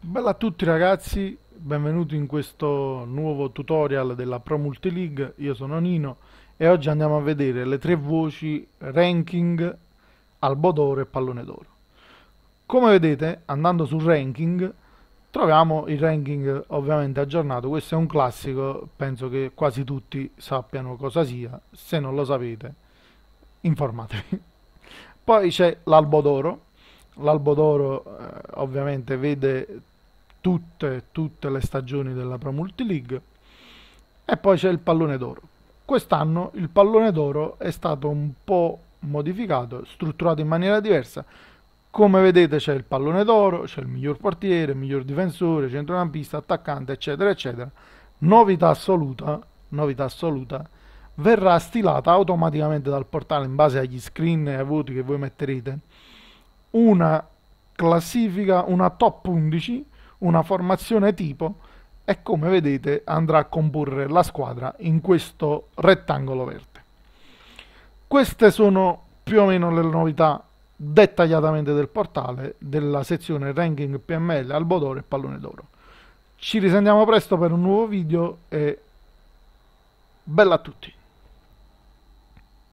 Bella a tutti ragazzi, benvenuti in questo nuovo tutorial della Pro Multileague, io sono Nino e oggi andiamo a vedere le tre voci ranking, albo d'oro e pallone d'oro. Come vedete andando sul ranking troviamo il ranking ovviamente aggiornato, questo è un classico, penso che quasi tutti sappiano cosa sia, se non lo sapete informatevi. Poi c'è l'albo d'oro, l'albo d'oro ovviamente vede tutte, tutte le stagioni della Pro Multileague e poi c'è il pallone d'oro. Quest'anno il pallone d'oro è stato un po' modificato, strutturato in maniera diversa. Come vedete c'è il pallone d'oro, c'è il miglior portiere, il miglior difensore, centrocampista, attaccante, eccetera, eccetera. Novità assoluta, novità assoluta, verrà stilata automaticamente dal portale in base agli screen e ai voti che voi metterete una classifica una top 11, una formazione tipo e come vedete andrà a comporre la squadra in questo rettangolo verde. Queste sono più o meno le novità dettagliatamente del portale della sezione ranking PML, Albodoro e pallone d'oro. Ci risentiamo presto per un nuovo video e bella a tutti!